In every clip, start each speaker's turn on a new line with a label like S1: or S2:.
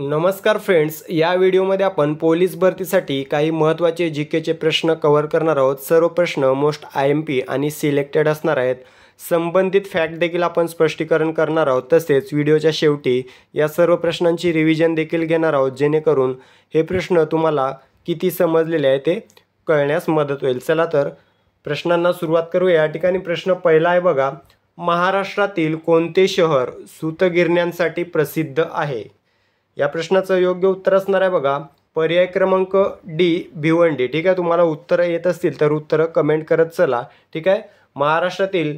S1: नमस्कार फ्रेंड्स या व्हिडिओमध्ये आपण पोलीस भरतीसाठी काही महत्त्वाचे जी केचे प्रश्न कव्हर करणार आहोत सर्व प्रश्न मोस्ट आय एम पी आणि सिलेक्टेड असणार आहेत संबंधित फॅक्ट देखील आपण स्पष्टीकरण करणार आहोत तसेच व्हिडिओच्या शेवटी या सर्व प्रश्नांची रिव्हिजन देखील घेणार आहोत जेणेकरून हे प्रश्न तुम्हाला किती समजलेले आहे ते कळण्यास मदत होईल चला तर प्रश्नांना सुरुवात करूया या ठिकाणी प्रश्न पहिला आहे बघा महाराष्ट्रातील कोणते शहर सूतगिरण्यांसाठी प्रसिद्ध आहे या प्रश्नाचं योग्य उत्तर असणार आहे बघा पर्याय क्रमांक डी भिवंडी ठीक आहे तुम्हाला उत्तरं येत असतील तर उत्तरं कमेंट करत चला ठीक आहे महाराष्ट्रातील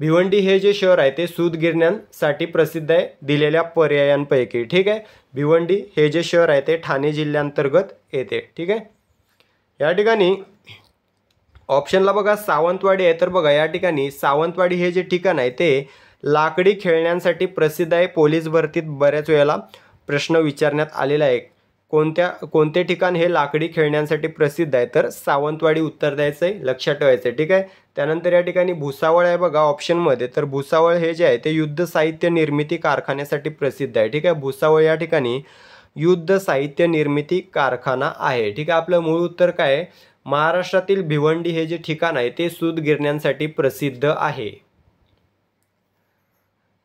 S1: भिवंडी हे जे शहर आहे ते सूद गिरण्यांसाठी प्रसिद्ध आहे दिलेल्या पर्यायांपैकी ठीक आहे भिवंडी हे जे शहर आहे ते ठाणे जिल्ह्यांतर्गत येते ठीक आहे या ठिकाणी ऑप्शनला बघा सावंतवाडी आहे तर बघा या ठिकाणी सावंतवाडी हे जे ठिकाण आहे ते लाकडी खेळण्यांसाठी प्रसिद्ध आहे पोलीस भरतीत बऱ्याच वेळेला प्रश्न विचारण्यात आलेला आहे कोणत्या कोणते ठिकाण हे लाकडी खेळण्यांसाठी प्रसिद्ध आहे तर सावंतवाडी उत्तर द्यायचं आहे लक्षात ठेवायचं आहे ठीक आहे त्यानंतर या ठिकाणी भुसावळ आहे बघा ऑप्शनमध्ये तर भुसावळ हे जे आहे ते युद्ध साहित्य निर्मिती कारखान्यासाठी प्रसिद्ध आहे ठीक आहे भुसावळ या ठिकाणी युद्ध साहित्य निर्मिती कारखाना आहे ठीक आहे आपलं मूळ उत्तर काय महाराष्ट्रातील भिवंडी हे जे ठिकाण आहे ते सूत गिरण्यांसाठी प्रसिद्ध आहे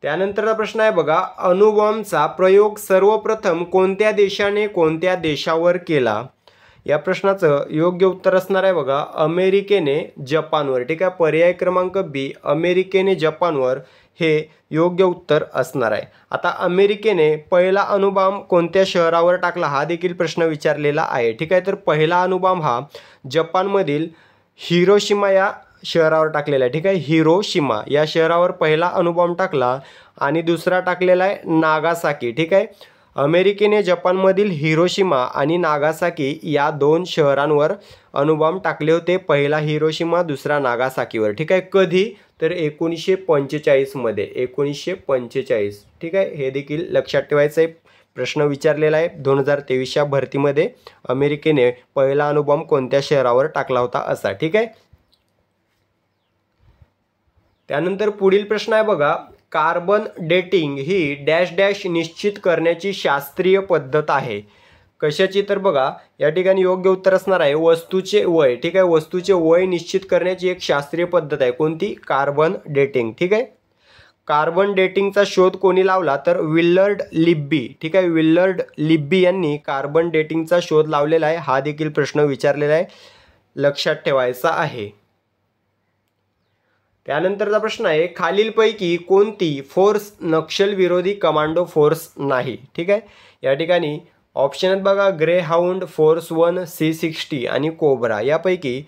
S1: त्यानंतरचा प्रश्न आहे बघा अणुबॉम्बचा प्रयोग सर्वप्रथम कोणत्या देशाने कोणत्या देशावर केला या प्रश्नाचं योग्य उत्तर असणार आहे बघा अमेरिकेने जपानवर ठीक आहे पर्याय क्रमांक बी अमेरिकेने जपानवर हे योग्य उत्तर असणार आहे आता अमेरिकेने पहिला अनुबाम कोणत्या शहरावर टाकला हा देखील प्रश्न विचारलेला आहे ठीक आहे तर पहिला अणुबॉम्ब हा जपानमधील हिरोशिमा या शहरावर टाकलेला आहे ठीक आहे हिरोशिमा या शहरावर पहिला अणुबॉम्ब टाकला आणि दुसरा टाकलेला आहे नागासाकी ठीक आहे अमेरिकेने जपानमधील हिरोशिमा आणि नागासाकी या दोन शहरांवर अणुबॉम्ब टाकले होते पहिला हिरोशिमा दुसरा नागासाकीवर ठीक आहे कधी तर एकोणीसशे पंचेचाळीसमध्ये एकोणीसशे पंचेचाळीस ठीक आहे हे देखील लक्षात ठेवायचं आहे प्रश्न विचारलेला आहे दोन हजार तेवीसच्या भरतीमध्ये अमेरिकेने पहिला अणुबॉम्ब कोणत्या शहरावर टाकला होता असा ठीक आहे त्यानंतर पुढील प्रश्न आहे बघा कार्बन डेटिंग ही डॅश डॅश निश्चित करण्याची शास्त्रीय पद्धत आहे कशाची तर बघा या ठिकाणी योग्य उत्तर असणार आहे वस्तूचे वय ठीक आहे वस्तूचे वय निश्चित करण्याची एक शास्त्रीय पद्धत आहे कोणती कार्बन डेटिंग ठीक आहे कार्बन डेटिंगचा शोध कोणी लावला तर विल्लर्ड लिब्बी ठीक आहे विल्लर्ड लिब्बी यांनी कार्बन डेटिंगचा शोध लावलेला आहे हा देखील प्रश्न विचारलेला आहे लक्षात ठेवायचा आहे त्यानंतरचा प्रश्न आहे खालीलपैकी कोणती फोर्स नक्षलविरोधी कमांडो फोर्स नाही ठीक आहे या ठिकाणी ऑप्शन बघा grey hound force one C sixty आणि कोबरा यापैकी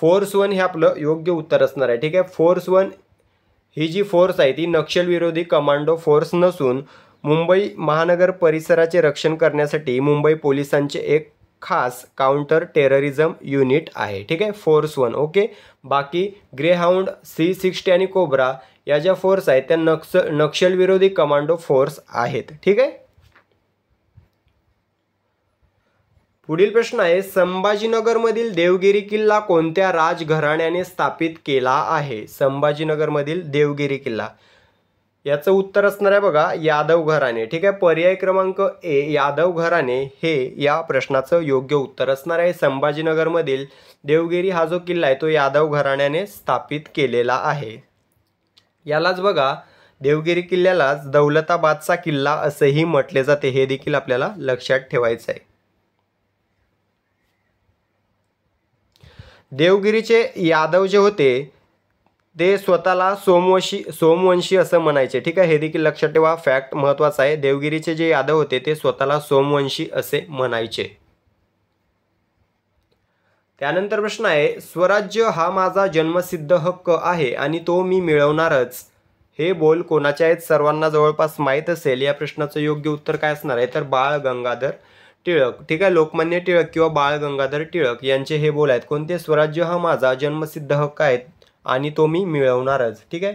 S1: फोर्स वन हे आपलं योग्य उत्तर असणार आहे ठीक आहे फोर्स वन ही जी फोर्स आहे ती नक्षलविरोधी कमांडो फोर्स नसून मुंबई महानगर परिसराचे रक्षण करण्यासाठी मुंबई पोलिसांचे एक खास काउंटर टेररिझम युनिट आहे ठीक आहे फोर्स वन ओके बाकी ग्रेहाउंड सी सिक्स्टी आणि कोबरा या ज्या फोर्स आहेत त्या नक्स नक्षलविरोधी कमांडो फोर्स आहेत ठीक आहे पुढील प्रश्न आहे संभाजीनगरमधील देवगिरी किल्ला कोणत्या राजघराण्याने स्थापित केला आहे संभाजीनगरमधील देवगिरी किल्ला याचं उत्तर असणार आहे बघा यादव घराणे ठीक आहे पर्याय क्रमांक ए यादव घराणे हे या प्रश्नाचं योग्य उत्तर असणार आहे संभाजीनगरमधील देवगिरी हा जो किल्ला आहे तो यादव घराण्याने स्थापित केलेला आहे यालाच बघा देवगिरी किल्ल्यालाच दौलताबादचा किल्ला असंही म्हटले जाते हे देखील आपल्याला लक्षात ठेवायचं आहे देवगिरीचे यादव जे होते ते स्वतःला सोमवशी सोमवंशी असं म्हणायचे ठीक आहे हे देखील लक्षात ठेवा फॅक्ट महत्वाचं आहे देवगिरीचे जे यादव होते ते स्वतःला सोमवंशी असे म्हणायचे त्यानंतर प्रश्न आहे स्वराज्य हा माझा जन्मसिद्ध हक्क आहे आणि तो मी मिळवणारच हे बोल कोणाचे आहेत सर्वांना जवळपास माहीत असेल या प्रश्नाचं योग्य उत्तर काय असणार आहे तर बाळ गंगाधर टिळक ठीक आहे लोकमान्य टिळक किंवा बाळ गंगाधर टिळक यांचे हे बोल आहेत कोणते स्वराज्य हा माझा जन्मसिद्ध हक्क आहे आणि तो मी मिळवणारच ठीक आहे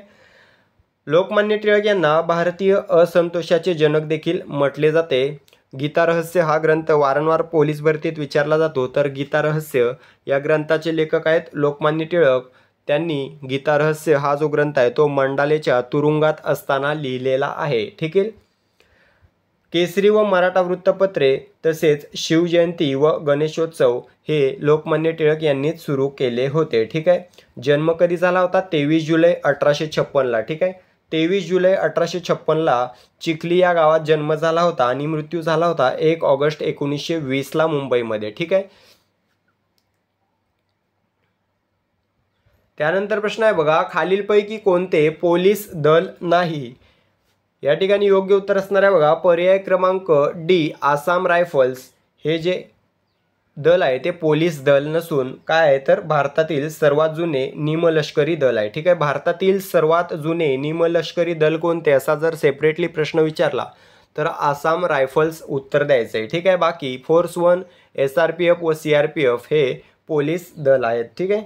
S1: लोकमान्य टिळक यांना भारतीय असंतोषाचे जनक देखील म्हटले जाते गीता रहस्य हा ग्रंथ वारंवार पोलीस भरतीत विचारला जातो तर गीता रहस्य या ग्रंथाचे लेखक आहेत लोकमान्य टिळक त्यांनी गीता रहस्य हा जो ग्रंथ आहे तो मंडालेच्या तुरुंगात असताना लिहिलेला आहे ठीक आहे केसरी व मराठा वृत्तपत्रे तसेच शिवजयंती व गणेशोत्सव हे लोकमान्य टिळक यांनीच सुरू केले होते ठीक आहे जन्म कधी झाला होता तेवीस जुलै अठराशे छप्पनला ठीक आहे तेवीस जुलै अठराशे छप्पनला चिखली या गावात जन्म झाला होता आणि मृत्यू झाला होता एक ऑगस्ट एकोणीसशे वीसला मुंबईमध्ये ठीक आहे त्यानंतर प्रश्न आहे बघा खालीलपैकी कोणते पोलीस दल नाही या ठिकाणी योग्य उत्तर असणार आहे बघा पर्याय क्रमांक डी आसाम रायफल्स हे जे दल आहे ते पोलीस दल नसून काय आहे तर भारतातील सर्वात जुने निमलष्करी दल आहे ठीक आहे भारतातील सर्वात जुने निमलष्करी दल कोणते असा जर सेपरेटली प्रश्न विचारला तर आसाम रायफल्स उत्तर द्यायचं आहे ठीक आहे बाकी force one S R P F व सी आर पी एफ हे पोलीस दल आहेत ठीक आहे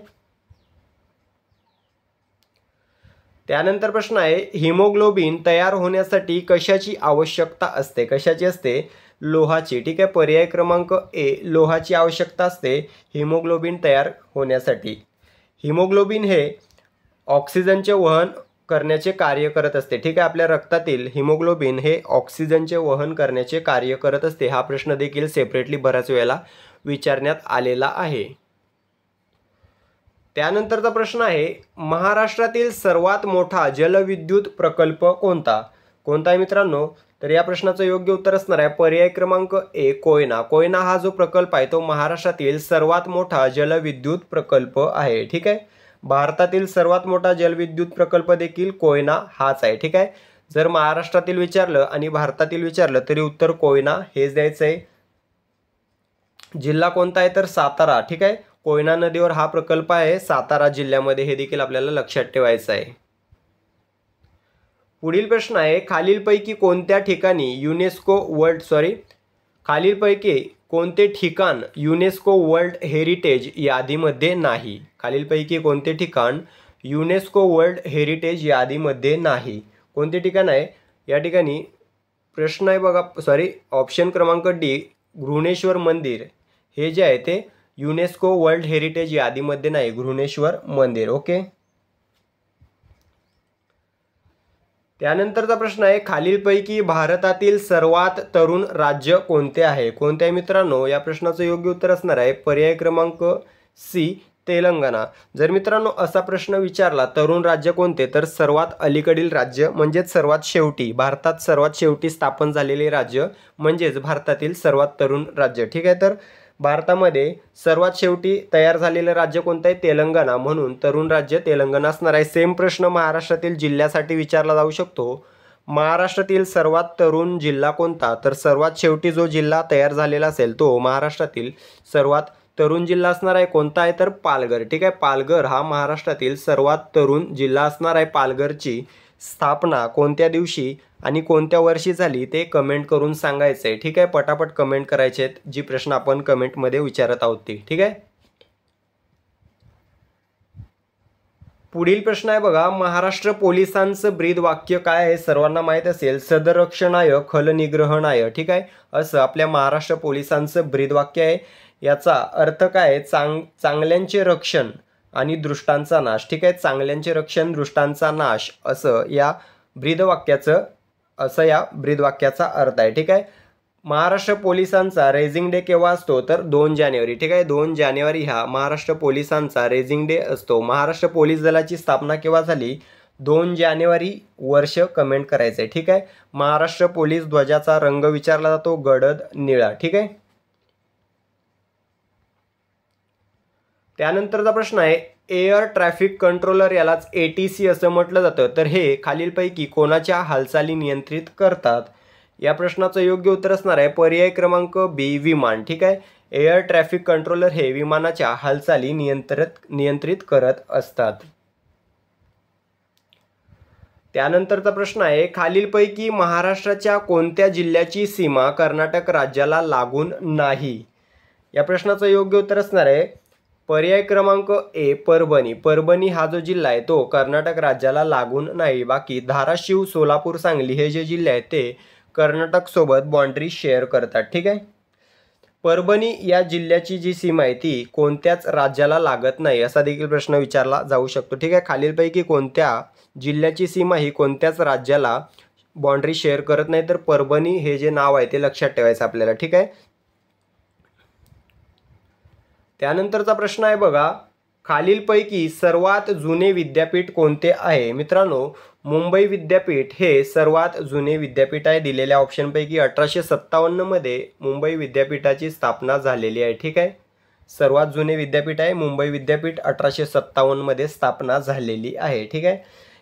S1: त्यानंतर प्रश्न आहे हिमोग्लोबिन तयार होण्यासाठी कशाची आवश्यकता असते कशाची असते लोहाची ठीक आहे पर्याय क्रमांक ए लोहाची आवश्यकता असते हिमोग्लोबिन तयार होण्यासाठी हिमोग्लोबिन हे ऑक्सिजनचे वहन करण्याचे कार्य करत असते ठीक आहे आपल्या रक्तातील हिमोग्लोबिन हे ऑक्सिजनचे वहन करण्याचे कार्य करत असते हा प्रश्न देखील सेपरेटली बऱ्याच वेळेला विचारण्यात आलेला आहे त्यानंतरचा प्रश्न आहे महाराष्ट्रातील सर्वात मोठा जलविद्युत प्रकल्प कोणता कोणता आहे मित्रांनो तर या प्रश्नाचं योग्य उत्तर असणार आहे पर्याय क्रमांक ए कोयना कोयना हा जो प्रकल्प आहे तो महाराष्ट्रातील सर्वात मोठा जलविद्युत प्रकल्प आहे ठीक आहे भारतातील सर्वात मोठा जलविद्युत प्रकल्प देखील कोयना हाच आहे ठीक आहे जर महाराष्ट्रातील विचारलं आणि भारतातील विचारलं तरी उत्तर कोयना हेच द्यायचं आहे जिल्हा कोणता आहे तर सातारा ठीक आहे कोयना नदीवर हा प्रकल्प आहे सातारा जिल्ह्यामध्ये हे देखील आपल्याला लक्षात ठेवायचं आहे पुढील प्रश्न आहे खालीलपैकी कोणत्या ठिकाणी युनेस्को वर्ल्ड सॉरी खालीलपैकी कोणते ठिकाण युनेस्को वर्ल्ड हेरिटेज यादीमध्ये नाही खालीलपैकी कोणते ठिकाण युनेस्को वर्ल्ड हेरिटेज यादीमध्ये नाही कोणते ठिकाण आहे या ठिकाणी प्रश्न आहे बघा सॉरी ऑप्शन क्रमांक डी घृणेश्वर मंदिर हे जे आहे ते युनेस्को वर्ल्ड हेरिटेज यादीमध्ये नाही घृणेश्वर मंदिर ओके त्यानंतरचा प्रश्न आहे खालीलपैकी भारतातील सर्वात तरुण राज्य कोणते आहे कोणते आहे मित्रांनो या प्रश्नाचं योग्य उत्तर असणार आहे पर्याय क्रमांक सी तेलंगणा जर मित्रांनो असा प्रश्न विचारला तरुण राज्य कोणते तर सर्वात अलीकडील राज्य म्हणजेच सर्वात शेवटी भारतात सर्वात शेवटी स्थापन झालेले राज्य म्हणजेच भारतातील सर्वात तरुण राज्य ठीक आहे तर भारतामध्ये सर्वात शेवटी तयार झालेलं राज्य कोणतं आहे तेलंगणा म्हणून तरुण राज्य तेलंगणा असणार आहे सेम प्रश्न महाराष्ट्रातील जिल्ह्यासाठी विचारला जाऊ शकतो महाराष्ट्रातील सर्वात तरुण जिल्हा कोणता तर सर्वात शेवटी जो जिल्हा तयार झालेला असेल तो महाराष्ट्रातील सर्वात तरुण जिल्हा असणार आहे कोणता आहे तर पालघर ठीक आहे पालघर हा महाराष्ट्रातील सर्वात तरुण जिल्हा असणार आहे पालघरची स्थापना कोणत्या दिवशी आणि कोणत्या वर्षी झाली ते कमेंट करून सांगायचं ठीक आहे पटापट कमेंट करायचे आहेत जी प्रश्न आपण कमेंटमध्ये विचारत आहोत ती ठीक आहे पुढील प्रश्न आहे बघा महाराष्ट्र पोलिसांचं ब्रीद वाक्य काय आहे सर्वांना माहीत असेल सदरक्षणाय खलनिग्रहणाय ठीक आहे असं आपल्या महाराष्ट्र पोलिसांचं ब्रीद वाक्य आहे याचा अर्थ काय चांग चांगल्यांचे रक्षण आणि दृष्टांचा नाश ठीक आहे चांगल्यांचे रक्षण दृष्टांचा नाश असं या ब्रीदवाक्याचं असं या ब्रीदवाक्याचा अर्थ आहे ठीक आहे महाराष्ट्र पोलिसांचा रेझिंग डे केव्हा असतो तर दोन जानेवारी ठीक आहे दोन जानेवारी हा महाराष्ट्र पोलिसांचा रेझिंग डे असतो महाराष्ट्र पोलीस दलाची स्थापना केव्हा झाली दोन जानेवारी वर्ष कमेंट करायचं आहे ठीक आहे महाराष्ट्र पोलीस ध्वजाचा रंग विचारला जातो गडद निळा ठीक आहे त्यानंतरचा प्रश्न आहे एअर ट्रॅफिक कंट्रोलर यालाच ए टी सी असं म्हटलं जातं तर हे खालीलपैकी कोणाच्या हालचाली नियंत्रित करतात या प्रश्नाचं योग्य उत्तर असणार आहे पर्याय क्रमांक बी विमान ठीक आहे एअर ट्रॅफिक कंट्रोलर हे विमानाच्या हालचाली नियंत्रित नियंत्रित करत असतात त्यानंतरचा प्रश्न आहे खालीलपैकी महाराष्ट्राच्या कोणत्या जिल्ह्याची सीमा कर्नाटक राज्याला लागून नाही या प्रश्नाचं योग्य उत्तर असणार आहे पर्याय क्रमांक ए परभणी परभणी हा जो जिल्हा आहे तो कर्नाटक राज्याला लागून नाही बाकी धाराशिव सोलापूर सांगली हे जे जिल्हे आहेत ते कर्नाटकसोबत बाँड्री शेअर करतात ठीक आहे परभणी या जिल्ह्याची जी सीमा आहे ती कोणत्याच राज्याला लागत नाही असा देखील प्रश्न विचारला जाऊ शकतो ठीक आहे खालीलपैकी कोणत्या जिल्ह्याची सीमा ही कोणत्याच राज्याला बाँड्री शेअर करत नाही तर परभणी हे जे नाव आहे ते लक्षात ठेवायचं आपल्याला ठीक आहे त्यानंतरचा प्रश्न आहे बघा खालीलपैकी सर्वात जुने विद्यापीठ कोणते आहे मित्रांनो मुंबई विद्यापीठ हे सर्वात जुने विद्यापीठ आहे दिलेल्या ऑप्शनपैकी अठराशे सत्तावन्नमध्ये मुंबई विद्यापीठाची स्थापना झालेली आहे ठीक आहे सर्वात जुने विद्यापीठ आहे मुंबई विद्यापीठ अठराशे सत्तावन्नमध्ये स्थापना झालेली आहे ठीक आहे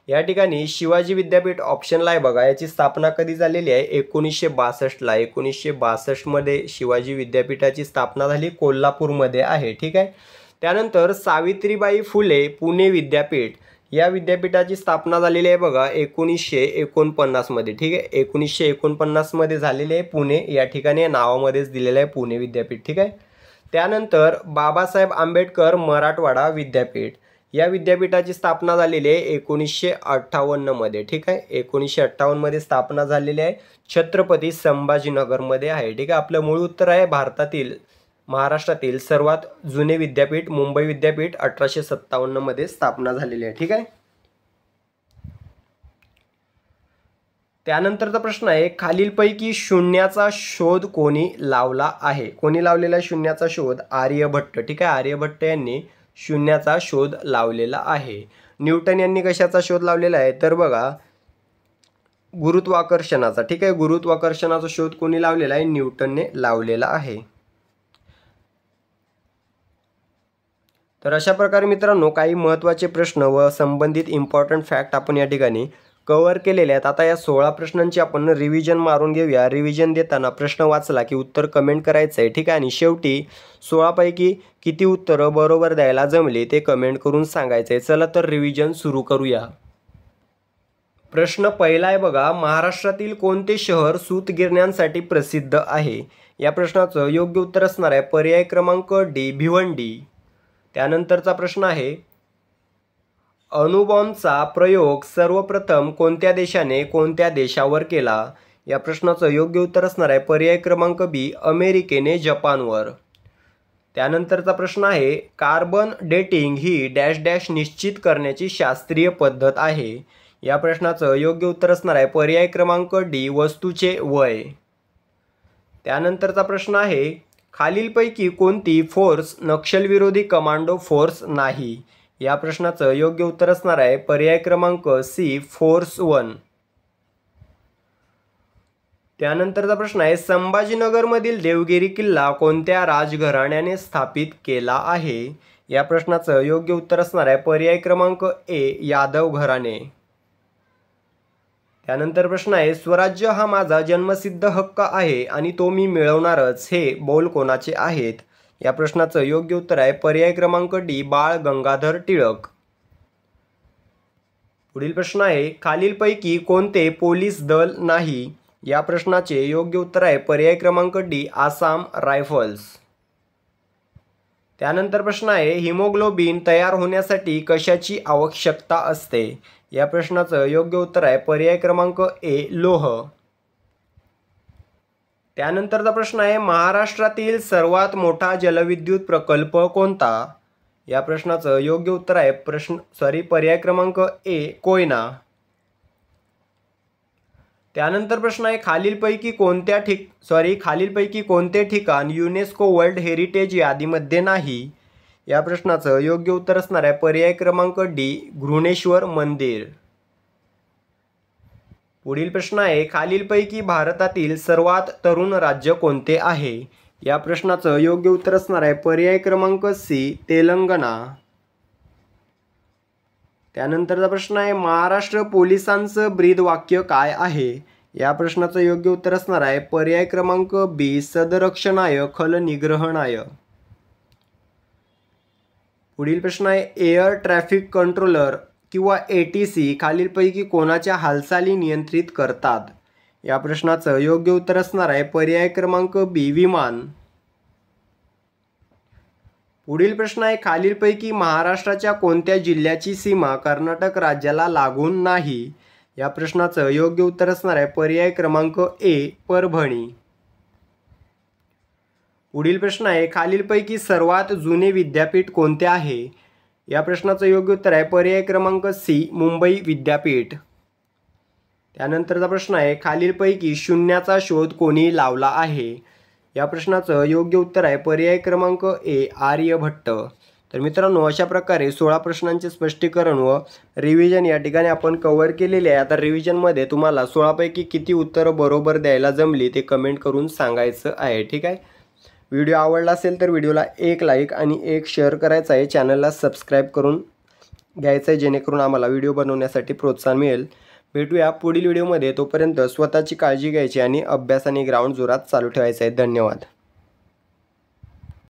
S1: या ठिकाणी शिवाजी विद्यापीठ ऑप्शनला आहे बघा याची स्थापना कधी झालेली आहे एकोणीसशे बासष्टला एकोणीसशे बासष्टमध्ये शिवाजी विद्यापीठाची स्थापना झाली कोल्हापूरमध्ये आहे ठीक आहे त्यानंतर सावित्रीबाई फुले पुणे विद्यापीठ या विद्यापीठाची स्थापना झालेली आहे बघा एकोणीसशे एकोणपन्नासमध्ये ठीक आहे एकोणीसशे एकोणपन्नासमध्ये झालेले आहे पुणे या ठिकाणी नावामध्येच दिलेलं आहे पुणे विद्यापीठ ठीक आहे त्यानंतर बाबासाहेब आंबेडकर मराठवाडा विद्यापीठ या विद्यापीठाची स्थापना झालेली आहे एकोणीसशे अठ्ठावन्नमध्ये ठीक आहे एकोणीसशे अठ्ठावन्नमध्ये स्थापना झालेली आहे छत्रपती संभाजीनगरमध्ये आहे ठीक आहे आपलं मूळ उत्तर आहे भारतातील महाराष्ट्रातील सर्वात जुने विद्यापीठ मुंबई विद्यापीठ अठराशे सत्तावन्नमध्ये स्थापना झालेली आहे ठीक आहे त्यानंतरचा प्रश्न आहे खालीलपैकी शून्याचा शोध कोणी लावला आहे कोणी लावलेला शून्याचा शोध आर्यभट्ट ठीक आहे आर्यभट्ट यांनी शून्याचा शोध लावलेला आहे न्यूटन यांनी कशाचा शोध लावलेला आहे तर बघा गुरुत्वाकर्षणाचा ठीक आहे गुरुत्वाकर्षणाचा शोध कोणी लावलेला आहे न्यूटनने लावलेला आहे तर अशा प्रकारे मित्रांनो काही महत्त्वाचे प्रश्न व संबंधित इम्पॉर्टंट फॅक्ट आपण या ठिकाणी कव्हर केलेले आहेत आता या सोळा प्रश्नांची आपण रिव्हिजन मारून घेऊया रिव्हिजन देताना प्रश्न वाचला की उत्तर कमेंट करायचं आहे ठीक आहे आणि शेवटी सोळापैकी किती उत्तरं बरोबर द्यायला जमली ते कमेंट करून सांगायचं आहे चला तर रिव्हिजन सुरू करूया प्रश्न पहिला आहे बघा महाराष्ट्रातील कोणते शहर सूतगिरण्यांसाठी प्रसिद्ध आहे या प्रश्नाचं योग्य उत्तर असणार आहे पर्याय क्रमांक डी भिवंडी त्यानंतरचा प्रश्न आहे अणुबॉम्बचा प्रयोग सर्वप्रथम कोणत्या देशाने कोणत्या देशावर केला या प्रश्नाचं योग्य उत्तर असणार आहे पर्याय क्रमांक बी अमेरिकेने जपानवर त्यानंतरचा प्रश्न आहे कार्बन डेटिंग ही डॅश डॅश निश्चित करण्याची शास्त्रीय पद्धत आहे या प्रश्नाचं योग्य उत्तर असणार आहे पर्याय क्रमांक डी वस्तूचे वय त्यानंतरचा प्रश्न आहे खालीलपैकी कोणती फोर्स नक्षलविरोधी कमांडो फोर्स नाही या प्रश्नाचं योग्य उत्तर असणार आहे पर्याय क्रमांक सी फोर्स वन त्यानंतरचा प्रश्न आहे संभाजीनगरमधील देवगिरी किल्ला कोणत्या राजघराण्याने स्थापित केला आहे या प्रश्नाचं योग्य उत्तर असणार आहे पर्याय क्रमांक ए यादव घराणे त्यानंतर प्रश्न आहे स्वराज्य हा माझा जन्मसिद्ध हक्क आहे आणि तो मी मिळवणारच हे बोल कोणाचे आहेत या प्रश्नाचं योग्य उत्तर आहे पर्याय क्रमांक डी बाळ गंगाधर टिळक पुढील प्रश्न आहे खालीलपैकी कोणते पोलीस दल नाही या प्रश्नाचे योग्य उत्तर आहे पर्याय क्रमांक डी आसाम रायफल्स त्यानंतर प्रश्न आहे हिमोग्लोबिन तयार होण्यासाठी कशाची आवश्यकता असते या प्रश्नाचं योग्य उत्तर आहे पर्याय क्रमांक ए लोह त्यानंतरचा प्रश्न आहे महाराष्ट्रातील सर्वात मोठा जलविद्युत प्रकल्प कोणता या प्रश्नाचं योग्य उत्तर आहे प्रश्न सॉरी पर्याय क्रमांक ए कोयना त्यानंतर प्रश्न आहे खालीलपैकी कोणत्या ठिक सॉरी खालीलपैकी कोणते ठिकाण युनेस्को वर्ल्ड हेरिटेज यादीमध्ये नाही या प्रश्नाचं योग्य उत्तर असणार आहे पर्याय क्रमांक डी घृणेश्वर मंदिर पुढील प्रश्न आहे खालीलपैकी भारतातील सर्वात तरुण राज्य कोणते आहे या प्रश्नाचं योग्य उत्तर असणार आहे पर्याय क्रमांक सी तेलंगणा त्यानंतरचा प्रश्न आहे महाराष्ट्र पोलिसांचं ब्रीद वाक्य काय आहे या प्रश्नाचं योग्य उत्तर असणार आहे पर्याय क्रमांक बी सदरक्षणाय खलनिग्रहणाय पुढील प्रश्न आहे एअर ट्रॅफिक कंट्रोलर किंवा ए टी सी खालीलपैकी कोणाच्या हालचाली नियंत्रित करतात या प्रश्नाचं योग्य उत्तर असणार आहे पर्याय क्रमांक बी विमान पुढील प्रश्न आहे खालीलपैकी महाराष्ट्राच्या कोणत्या जिल्ह्याची सीमा कर्नाटक राज्याला लागून नाही या प्रश्नाचं योग्य उत्तर असणार आहे पर्याय क्रमांक ए परभणी पुढील प्रश्न आहे खालीलपैकी सर्वात जुने विद्यापीठ कोणते आहे या प्रश्नाचं योग्य उत्तर आहे पर्याय क्रमांक सी मुंबई विद्यापीठ त्यानंतरचा प्रश्न आहे खालीलपैकी शून्याचा शोध कोणी लावला आहे या प्रश्नाचं योग्य उत्तर आहे पर्याय क्रमांक ए आर्यभट्ट तर मित्रांनो अशा प्रकारे सोळा प्रश्नांचे स्पष्टीकरण व रिव्हिजन या ठिकाणी आपण कव्हर केलेले आहे आता रिव्हिजनमध्ये तुम्हाला सोळापैकी किती उत्तरं बरोबर द्यायला जमली ते कमेंट करून सांगायचं आहे ठीक आहे व्हिडिओ आवडला असेल तर व्हिडिओला एक लाईक आणि एक शेअर करायचा आहे चॅनलला सबस्क्राईब करून घ्यायचं आहे जेणेकरून आम्हाला व्हिडिओ बनवण्यासाठी प्रोत्साहन मिळेल भेटूया पुढील व्हिडिओमध्ये तोपर्यंत स्वतःची काळजी घ्यायची आणि अभ्यास आणि ग्राउंड जोरात चालू ठेवायचं आहे धन्यवाद